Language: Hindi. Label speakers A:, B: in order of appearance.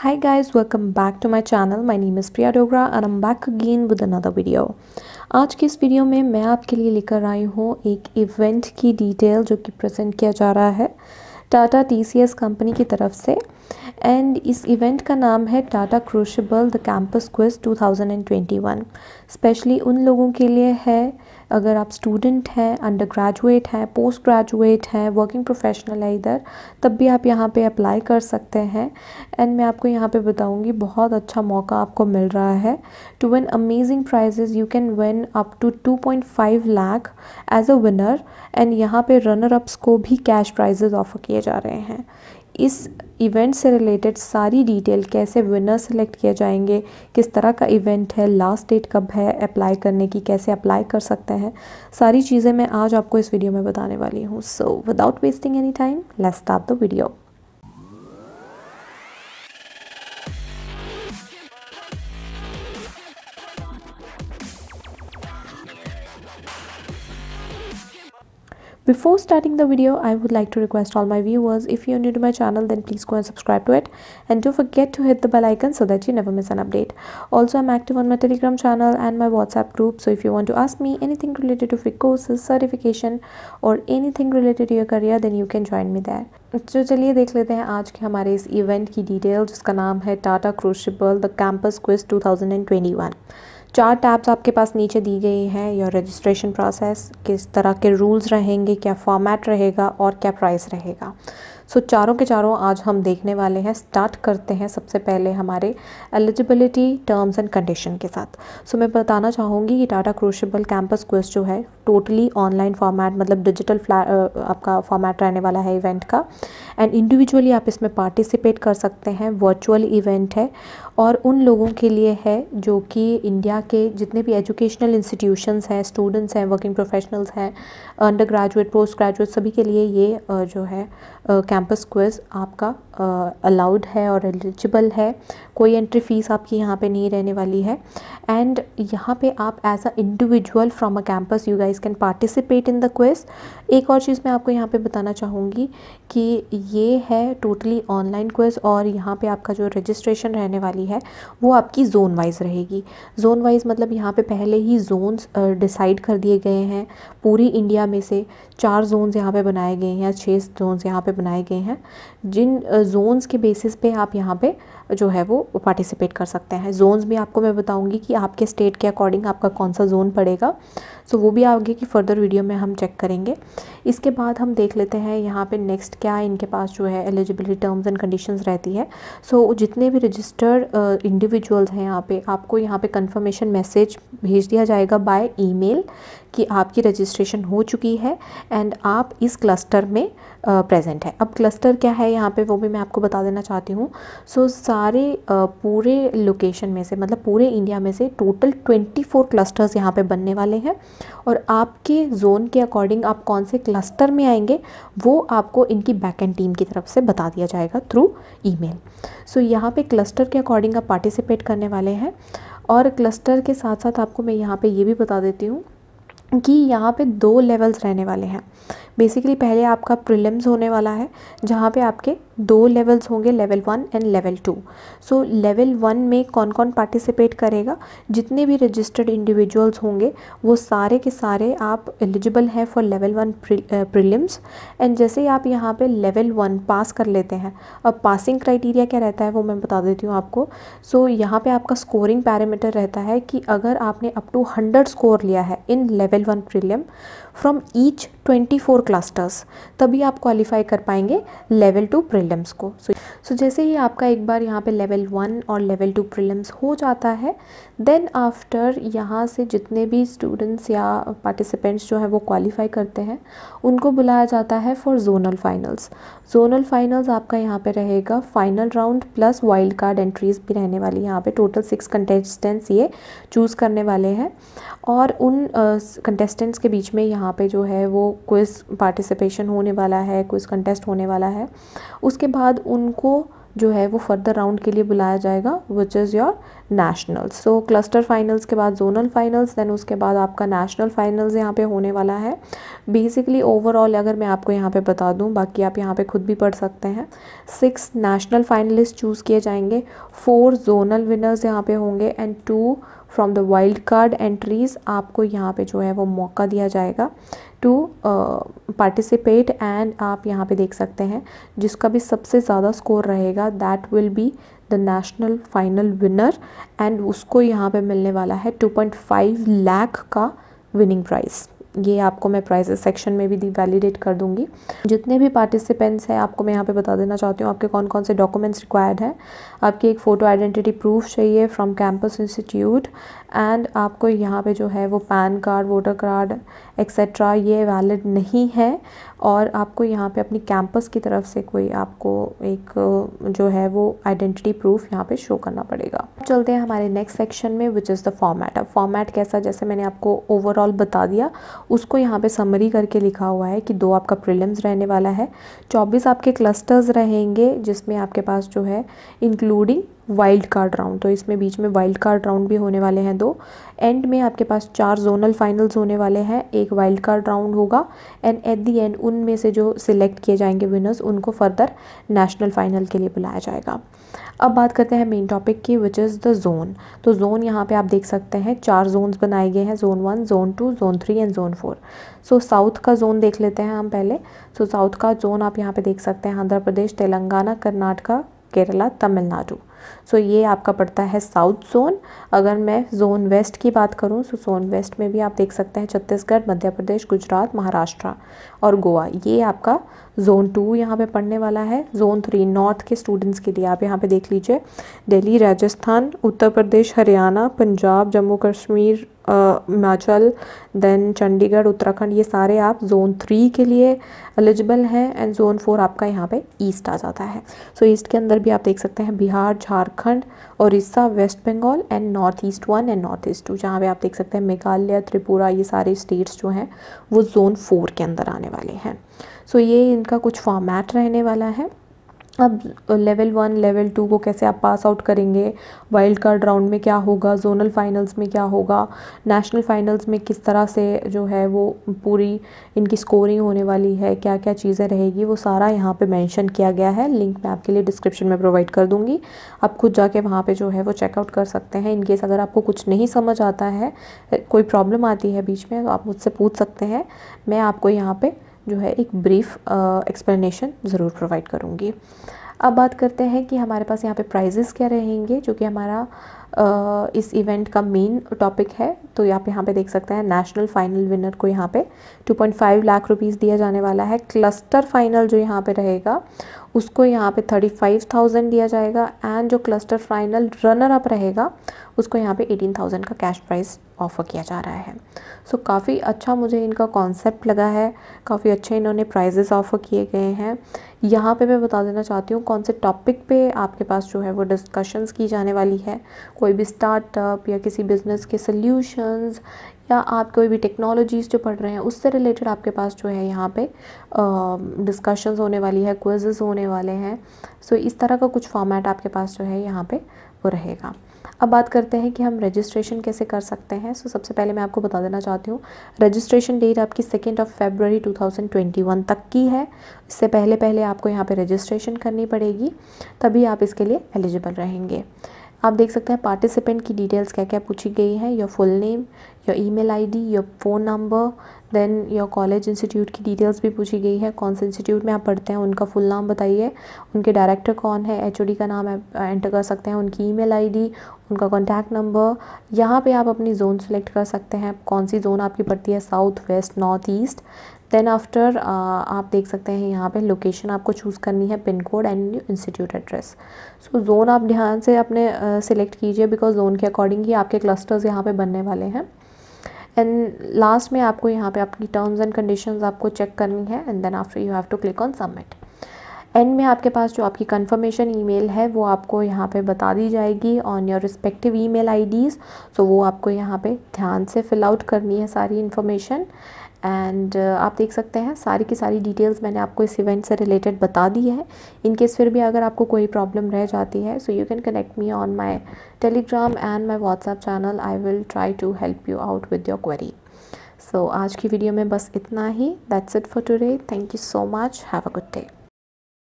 A: hi guys welcome back to my channel my name is Priya Dogra and I'm back again with another video आज के इस वीडियो में मैं आपके लिए लेकर आई हूँ एक इवेंट की डिटेल जो कि प्रेजेंट किया जा रहा है टाटा टीसीएस कंपनी की तरफ से एंड इस इवेंट का नाम है Tata Crucible the campus quiz 2021 specially उन लोगों के लिए है अगर आप स्टूडेंट हैं अंडर ग्रेजुएट हैं पोस्ट ग्रेजुएट हैं वर्किंग प्रोफेशनल है इधर तब भी आप यहाँ पे अप्लाई कर सकते हैं एंड मैं आपको यहाँ पे बताऊँगी बहुत अच्छा मौका आपको मिल रहा है to win amazing prizes you can win up to 2.5 lakh as a winner and यहाँ पे रनर अप्स को भी कैश प्राइजेज ऑफर किए जा रहे हैं इस इवेंट से रिलेटेड सारी डिटेल कैसे विनर सेलेक्ट किए जाएंगे किस तरह का इवेंट है लास्ट डेट कब है अप्लाई करने की कैसे अप्लाई कर सकते हैं सारी चीज़ें मैं आज आपको इस वीडियो में बताने वाली हूँ so without wasting any time let's start the video Before starting the video, I would like to request all my viewers, if you are new to my channel then please go and subscribe to it and don't forget to hit the bell icon so that you never miss an update. Also, I'm active on my telegram channel and my WhatsApp group so if you want to ask me anything related to free courses, certification or anything related to your career then you can join me there. So, let's see हैं आज के हमारे इस इवेंट की डिटेल जिसका tata है the campus quiz 2021 चार टैब्स आपके पास नीचे दी गई हैं योर रजिस्ट्रेशन प्रोसेस किस तरह के रूल्स रहेंगे क्या फॉर्मेट रहेगा और क्या प्राइस रहेगा सो चारों के चारों आज हम देखने वाले हैं स्टार्ट करते हैं सबसे पहले हमारे एलिजिबिलिटी टर्म्स एंड कंडीशन के साथ सो so, मैं बताना चाहूँगी कि टाटा क्रोशबल कैंपस क्वेस्ट जो है टोटली ऑनलाइन फॉर्मेट मतलब डिजिटल आपका फॉर्मेट रहने वाला है इवेंट का एंड इंडिविजुअली आप इसमें पार्टिसिपेट कर सकते हैं वर्चुअल इवेंट है और उन लोगों के लिए है जो कि इंडिया के जितने भी एजुकेशनल इंस्टीट्यूशंस हैं स्टूडेंट्स हैं वर्किंग प्रोफेशनल्स हैं अंडर ग्रेजुएट पोस्ट ग्रेजुएट सभी के लिए ये जो है कैंप कैंपस क्विज़ आपका अलाउड है और एलिजिबल है कोई एंट्री फ़ीस आपकी यहाँ पे नहीं रहने वाली है एंड यहाँ पे आप as a individual from a campus you guys can participate in the quiz एक और चीज़ मैं आपको यहाँ पे बताना चाहूँगी कि ये है टोटली ऑनलाइन क्विज़ और यहाँ पे आपका जो रजिस्ट्रेशन रहने वाली है वो आपकी जोन वाइज रहेगी जोन वाइज मतलब यहाँ पे पहले ही जोन्स डिसाइड कर दिए गए हैं पूरी इंडिया में से चार जोन्स यहाँ पे बनाए गए हैं या छः जोन्स यहाँ पे बनाए गए हैं जिन जोन्स के बेसिस पे आप यहाँ पे जो है वो पार्टिसिपेट कर सकते हैं जोन्स भी आपको मैं बताऊंगी कि आपके स्टेट के अकॉर्डिंग आपका कौन सा जोन पड़ेगा सो so, वो भी आगे की फर्दर वीडियो में हम चेक करेंगे इसके बाद हम देख लेते हैं यहाँ पे नेक्स्ट क्या इनके पास जो है एलिजिबिलिटी टर्म्स एंड कंडीशंस रहती है सो so, जितने भी रजिस्टर्ड इंडिविजुअल्स हैं यहाँ पे आपको यहाँ पे कंफर्मेशन मैसेज भेज दिया जाएगा बाय ईमेल कि आपकी रजिस्ट्रेशन हो चुकी है एंड आप इस क्लस्टर में प्रेजेंट है अब क्लस्टर क्या है यहाँ पे वो भी मैं आपको बता देना चाहती हूँ सो so, सारे पूरे लोकेशन में से मतलब पूरे इंडिया में से टोटल 24 क्लस्टर्स यहाँ पे बनने वाले हैं और आपके जोन के अकॉर्डिंग आप कौन से क्लस्टर में आएंगे वो आपको इनकी बैक एंड टीम की तरफ से बता दिया जाएगा थ्रू ईमेल सो यहाँ पे क्लस्टर के अकॉर्डिंग आप पार्टिसिपेट करने वाले हैं और क्लस्टर के साथ साथ आपको मैं यहाँ पर ये भी बता देती हूँ कि यहाँ पे दो लेवल्स रहने वाले हैं बेसिकली पहले आपका प्रिलिम्स होने वाला है जहाँ पे आपके दो लेवल्स होंगे level one and level two so level one में कौन कौन पार्टिसिपेट करेगा जितने भी रजिस्टर्ड इंडिविजुअल्स होंगे वो सारे के सारे आप एलिजिबल हैं for level one prelims and जैसे ही आप यहाँ पे लेवल वन पास कर लेते हैं अब पासिंग क्राइटेरिया क्या रहता है वो मैं बता देती हूँ आपको सो so, यहाँ पर आपका स्कोरिंग पैरामीटर रहता है कि अगर आपने अप टू हंड्रेड स्कोर लिया है in level one prelim from each twenty four clusters तभी आप क्वालिफाई कर पाएंगे लेवल टू प्रिलिम्स को सो so, so जैसे ही आपका एक बार यहाँ पे लेवल वन और लेवल टू प्रिलिम्स हो जाता है देन आफ्टर यहाँ से जितने भी स्टूडेंट्स या पार्टिसिपेंट्स जो हैं वो क्वालिफाई करते हैं उनको बुलाया जाता है for zonal finals zonal finals आपका यहाँ पे रहेगा final round plus wild card entries भी रहने वाली यहाँ पे टोटल सिक्स कंटेस्टेंट्स ये चूज़ करने वाले हैं और उन कंटेस्टेंट्स uh, के बीच में यहाँ पे जो है वो क्विज़ पार्टिसिपेशन होने वाला है क्विज़ कंटेस्ट होने वाला है उसके बाद उनको जो है वो फर्दर राउंड के लिए बुलाया जाएगा which is your nationals so cluster finals के बाद जोनल फाइनल्स देन उसके बाद आपका नेशनल फाइनल्स यहाँ पे होने वाला है बेसिकली ओवरऑल अगर मैं आपको यहाँ पे बता दूँ बाकी आप यहाँ पे खुद भी पढ़ सकते हैं सिक्स नेशनल फाइनलिस्ट चूज़ किए जाएंगे फोर जोनल विनर्स यहाँ पे होंगे and two from the wild card entries आपको यहाँ पे जो है वो मौका दिया जाएगा टू पार्टिसिपेट एंड आप यहाँ पे देख सकते हैं जिसका भी सबसे ज़्यादा स्कोर रहेगा that will be the national final winner and उसको यहाँ पे मिलने वाला है 2.5 लाख का विनिंग प्राइज़ ये आपको मैं प्राइजेस सेक्शन में भी वैलिडेट कर दूंगी जितने भी पार्टिसिपेंट्स हैं आपको मैं यहाँ पे बता देना चाहती हूँ आपके कौन कौन से डॉक्यूमेंट्स रिक्वायर्ड हैं आपकी एक फ़ोटो आइडेंटिटी प्रूफ चाहिए फ्रॉम कैंपस इंस्टीट्यूट एंड आपको यहाँ पे जो है वो PAN card voter card etcetera ये वैलिड नहीं है और आपको यहाँ पे अपनी कैंपस की तरफ से कोई आपको एक जो है वो आइडेंटिटी प्रूफ यहाँ पे शो करना पड़ेगा चलते हैं हमारे नेक्स्ट सेक्शन में विच इज़ द फॉर्मेट अब फॉर्मेट कैसा जैसे मैंने आपको ओवरऑल बता दिया उसको यहाँ पे समरी करके लिखा हुआ है कि दो आपका प्रीलिम्स रहने वाला है चौबीस आपके क्लस्टर्स रहेंगे जिसमें आपके पास जो है इंक्लूडिंग वाइल्ड कार्ड राउंड तो इसमें बीच में वाइल्ड कार्ड राउंड भी होने वाले हैं दो एंड में आपके पास चार जोनल फाइनल्स होने वाले हैं एक वाइल्ड कार्ड राउंड होगा एंड एट दी एंड उनमें से जो सिलेक्ट किए जाएंगे विनर्स उनको फर्दर नेशनल फाइनल के लिए बुलाया जाएगा अब बात करते हैं मेन टॉपिक की विच इज़ द जोन तो जोन यहाँ पे आप देख सकते हैं चार जोन्स बनाए गए हैं zone one zone two zone three and zone four so south का जोन देख लेते हैं हम पहले सो so, साउथ का जोन आप यहाँ पे देख सकते हैं आंध्र प्रदेश तेलंगाना कर्नाटका केरला तमिलनाडु सो ये आपका पड़ता है साउथ जोन अगर मैं जोन वेस्ट की बात करूँ सो जोन वेस्ट में भी आप देख सकते हैं छत्तीसगढ़ मध्य प्रदेश गुजरात महाराष्ट्र और गोवा ये आपका जोन टू यहाँ पे पढ़ने वाला है जोन थ्री नॉर्थ के स्टूडेंट्स के लिए आप यहाँ पे देख लीजिए दिल्ली राजस्थान उत्तर प्रदेश हरियाणा पंजाब जम्मू कश्मीर हिमाचल देन चंडीगढ़ उत्तराखंड ये सारे आप जोन थ्री के लिए एलिजिबल हैं एंड जोन फोर आपका यहाँ पे ईस्ट आ जाता है सो so, ईस्ट के अंदर भी आप देख सकते हैं Bihar Jharkhand Jharkhand Orissa West Bengal and north east one and north east two जहाँ पे आप देख सकते हैं मेघालय त्रिपुरा ये सारे स्टेट्स जो हैं वो जोन फोर के अंदर आने वाले हैं सो so, ये इनका कुछ फॉर्मेट रहने वाला है अब लेवल वन लेवल टू को कैसे आप पास आउट करेंगे वाइल्ड कार्ड राउंड में क्या होगा जोनल फाइनल्स में क्या होगा नेशनल फाइनल्स में किस तरह से जो है वो पूरी इनकी स्कोरिंग होने वाली है क्या क्या चीज़ें रहेगी वो सारा यहाँ पे मेंशन किया गया है लिंक मैं आपके लिए डिस्क्रिप्शन में प्रोवाइड कर दूँगी आप खुद जाके वहाँ पर जो है वो चेकआउट कर सकते हैं इनकेस अगर आपको कुछ नहीं समझ आता है कोई प्रॉब्लम आती है बीच में तो आप मुझसे पूछ सकते हैं मैं आपको यहाँ पर जो है एक ब्रीफ एक्सप्लेनेशन ज़रूर प्रोवाइड करूँगी अब बात करते हैं कि हमारे पास यहाँ पे प्राइजेस क्या रहेंगे जो कि हमारा आ, इस इवेंट का मेन टॉपिक है तो आप यहाँ पे देख सकते हैं नेशनल फाइनल विनर को यहाँ पे 2.5 लाख रुपीस दिया जाने वाला है क्लस्टर फाइनल जो यहाँ पे रहेगा उसको यहाँ पे 35,000 दिया जाएगा एंड जो क्लस्टर फाइनल रनर अप रहेगा उसको यहाँ पर एटीन का कैश प्राइज़ ऑफ़र किया जा रहा है सो so, काफ़ी अच्छा मुझे इनका कॉन्सेप्ट लगा है काफ़ी अच्छे इन्होंने प्राइजेस ऑफ़र किए गए हैं यहाँ पे मैं बता देना चाहती हूँ कौन से टॉपिक पे आपके पास जो है वो डिस्कशंस की जाने वाली है कोई भी स्टार्टअप या किसी बिज़नेस के सल्यूशंस या आप कोई भी टेक्नोलॉजीज़ जो पढ़ रहे हैं उससे रिलेटेड आपके पास जो है यहाँ पे डिस्कशंस होने वाली है क्विजेज़ होने वाले हैं सो so, इस तरह का कुछ फॉर्मेट आपके पास जो है यहाँ पे वो रहेगा अब बात करते हैं कि हम रजिस्ट्रेशन कैसे कर सकते हैं सो so, सबसे पहले मैं आपको बता देना चाहती हूँ रजिस्ट्रेशन डेट आपकी सेकेंड ऑफ फेबररी 2021 तक की है इससे पहले पहले आपको यहाँ पे रजिस्ट्रेशन करनी पड़ेगी तभी आप इसके लिए एलिजिबल रहेंगे आप देख सकते हैं पार्टिसिपेंट की डिटेल्स क्या क्या पूछी गई है your full name your email ID your phone number then your college institute की डिटेल्स भी पूछी गई है कौन से इंस्टीट्यूट में आप पढ़ते हैं उनका फुल नाम बताइए उनके डायरेक्टर कौन है डी का नाम आप एंटर कर सकते हैं उनकी आई डी उनका कॉन्टैक्ट नंबर यहाँ पर आप अपनी जोन सेलेक्ट कर सकते हैं कौन सी जोन आपकी पड़ती है south west north east then after uh, आप देख सकते हैं यहाँ पे लोकेशन आपको चूज़ करनी है pin code and institute address so zone आप ध्यान से अपने uh, कीजिए बिकॉज जोन के अकॉर्डिंग ही आपके क्लस्टर्स यहाँ पे बनने वाले हैं एंड लास्ट में आपको यहाँ पे अपनी टर्म्स एंड कंडीशंस आपको चेक करनी है and then after you have to click on submit end में आपके पास जो आपकी कन्फर्मेशन ई है वो आपको यहाँ पे बता दी जाएगी on your respective email so वो आपको यहाँ पे ध्यान से फिल आउट करनी है सारी इन्फॉर्मेशन एंड uh, आप देख सकते हैं सारी की सारी डिटेल्स मैंने आपको इस इवेंट से रिलेटेड बता दी है इन केस फिर भी अगर आपको कोई प्रॉब्लम रह जाती है so you can connect me on my Telegram and my WhatsApp channel I will try to help you out with your query so आज की वीडियो में बस इतना ही that's it for today thank you so much have a good day